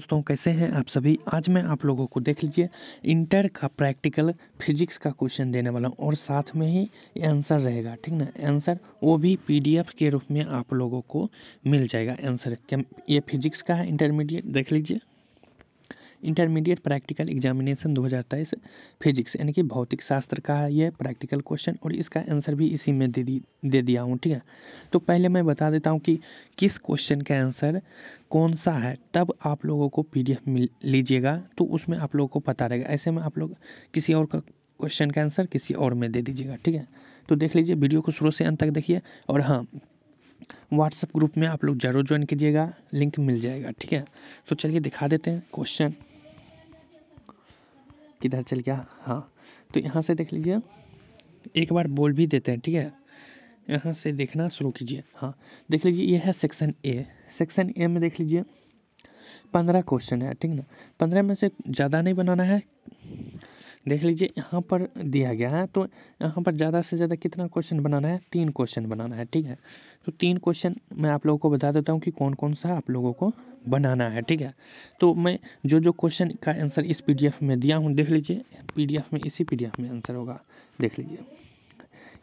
दोस्तों कैसे हैं आप सभी आज मैं आप लोगों को देख लीजिए इंटर का प्रैक्टिकल फिजिक्स का क्वेश्चन देने वाला हूँ और साथ में ही आंसर रहेगा ठीक ना आंसर वो भी पीडीएफ के रूप में आप लोगों को मिल जाएगा आंसर ये फिजिक्स का है इंटरमीडिएट देख लीजिए इंटरमीडिएट प्रैक्टिकल एग्जामिनेशन 2023 फिजिक्स यानी कि भौतिक शास्त्र का है ये प्रैक्टिकल क्वेश्चन और इसका आंसर भी इसी में दे दी दे दिया हूँ ठीक है तो पहले मैं बता देता हूँ कि किस क्वेश्चन का आंसर कौन सा है तब आप लोगों को पी मिल लीजिएगा तो उसमें आप लोगों को पता रहेगा ऐसे में आप लोग किसी और का क्वेश्चन का आंसर किसी और में दे दीजिएगा ठीक है तो देख लीजिए वीडियो को शुरू से अंत तक देखिए और हाँ व्हाट्सएप ग्रुप में आप लोग जरूर ज्वाइन कीजिएगा लिंक मिल जाएगा ठीक है तो चलिए दिखा देते हैं क्वेश्चन किधर चल गया हाँ तो यहाँ से देख लीजिए एक बार बोल भी देते हैं ठीक है यहाँ से देखना शुरू कीजिए हाँ देख लीजिए ये है सेक्शन ए सेक्शन ए में देख लीजिए पंद्रह क्वेश्चन है ठीक ना पंद्रह में से ज़्यादा नहीं बनाना है देख लीजिए यहाँ पर दिया गया है तो यहाँ पर ज़्यादा से ज़्यादा कितना क्वेश्चन बनाना है तीन क्वेश्चन बनाना है ठीक है तो तीन क्वेश्चन मैं आप लोगों को बता देता हूँ कि कौन कौन सा आप लोगों को बनाना है ठीक है तो मैं जो जो क्वेश्चन का आंसर इस पी में दिया हूँ देख लीजिए पी में इसी पी में आंसर होगा देख लीजिए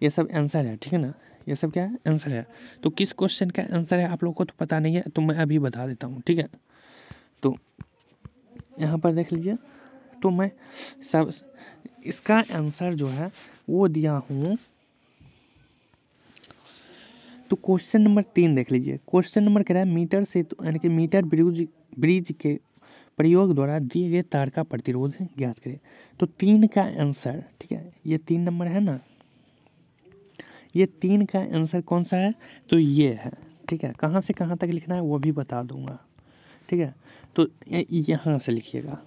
ये सब आंसर है ठीक है ना ये सब क्या है आंसर है तो किस क्वेश्चन का आंसर है आप लोगों को तो पता नहीं है तो मैं अभी बता देता हूँ ठीक है तो यहाँ पर देख लीजिए तो मैं सब इसका आंसर जो है वो दिया हूँ तो क्वेश्चन नंबर तीन देख लीजिए क्वेश्चन नंबर कह रहा है मीटर से तो यानी कि मीटर ब्रिज ब्रिज के प्रयोग द्वारा दिए गए तार का प्रतिरोध ज्ञात करें तो तीन का आंसर ठीक है ये तीन नंबर है ना ये तीन का आंसर कौन सा है तो ये है ठीक है कहाँ से कहाँ तक लिखना है वो भी बता दूंगा ठीक है तो यहाँ से लिखिएगा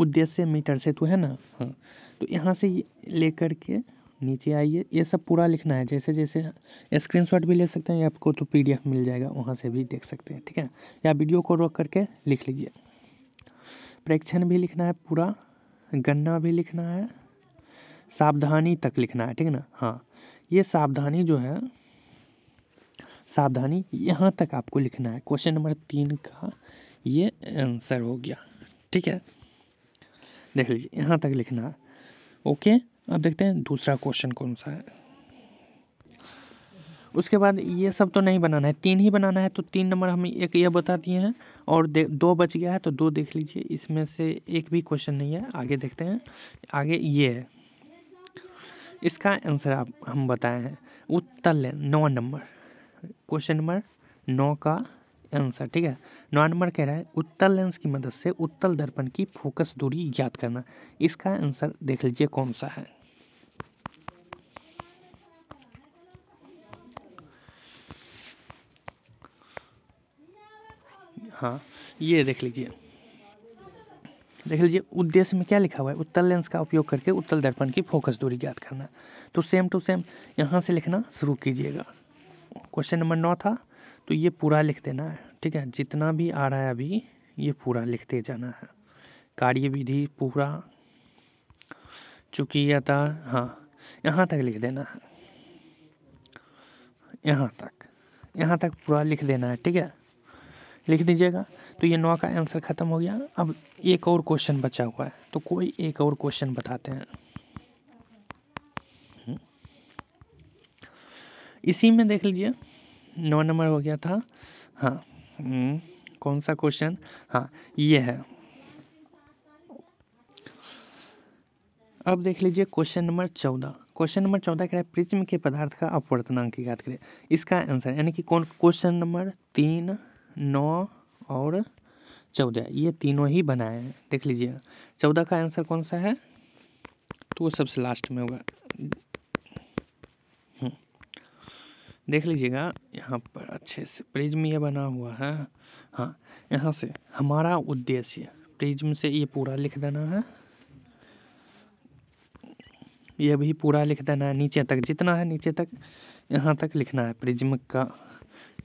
उद्देश्य मीटर से तो है ना हाँ तो यहाँ से लेकर के नीचे आइए ये सब पूरा लिखना है जैसे जैसे स्क्रीनशॉट भी ले सकते हैं या आपको तो पीडीएफ मिल जाएगा वहाँ से भी देख सकते हैं ठीक है या वीडियो को रोक करके लिख लीजिए प्रेक्षण भी लिखना है पूरा गन्ना भी लिखना है सावधानी तक लिखना है ठीक है ना हाँ ये सावधानी जो है सावधानी यहाँ तक आपको लिखना है क्वेश्चन नंबर तीन का ये आंसर हो गया ठीक है देख लीजिए यहाँ तक लिखना है ओके अब देखते हैं दूसरा क्वेश्चन कौन सा है उसके बाद ये सब तो नहीं बनाना है तीन ही बनाना है तो तीन नंबर हम एक ये बता दिए हैं और दो बच गया है तो दो देख लीजिए इसमें से एक भी क्वेश्चन नहीं है आगे देखते हैं आगे ये है इसका आंसर आप हम बताए हैं उत्तर नौ नंबर क्वेश्चन नंबर नौ का आंसर ठीक है नॉर्मर कह रहा है उत्तल लेंस की मदद से उत्तल दर्पण की फोकस दूरी ज्ञात करना इसका आंसर देख लीजिए कौन सा है हाँ ये देख लीजिए देख लीजिए उद्देश्य में क्या लिखा हुआ है उत्तल लेंस का उपयोग करके उत्तल दर्पण की फोकस दूरी ज्ञात करना तो सेम टू सेम यहाँ से लिखना शुरू कीजिएगा क्वेश्चन नंबर नौ था तो ये पूरा लिख देना है ठीक है जितना भी आ रहा है अभी ये पूरा लिखते जाना है कार्य विधि पूरा था हाँ यहाँ तक लिख देना है यहाँ तक यहाँ तक पूरा लिख देना है ठीक है लिख दीजिएगा तो ये नौ का आंसर ख़त्म हो गया अब एक और क्वेश्चन बचा हुआ है तो कोई एक और क्वेश्चन बताते हैं हम्म। इसी में देख लीजिए नौ नंबर हो गया था हाँ हम्म, कौन सा क्वेश्चन हाँ ये है अब देख लीजिए क्वेश्चन नंबर चौदह क्वेश्चन नंबर चौदह कह रहा है प्रिज्म के पदार्थ का अपवर्तनांक बात करें इसका आंसर यानी कि कौन क्वेश्चन नंबर तीन नौ और चौदह ये तीनों ही बनाए हैं देख लीजिए चौदह का आंसर कौन सा है तो वो सबसे लास्ट में होगा देख लीजिएगा यहाँ पर अच्छे से प्रिज्म ये बना हुआ है हाँ यहाँ से हमारा उद्देश्य प्रिज्म से ये पूरा लिख देना है ये भी पूरा लिख देना है नीचे तक जितना है नीचे तक यहाँ तक लिखना है प्रिज्म का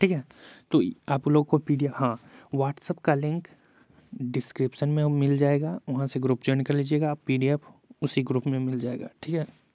ठीक है तो आप लोग को पी डी हाँ व्हाट्सअप का लिंक डिस्क्रिप्शन में मिल जाएगा वहाँ से ग्रुप ज्वाइन कर लीजिएगा आप एफ उसी ग्रुप में मिल जाएगा ठीक है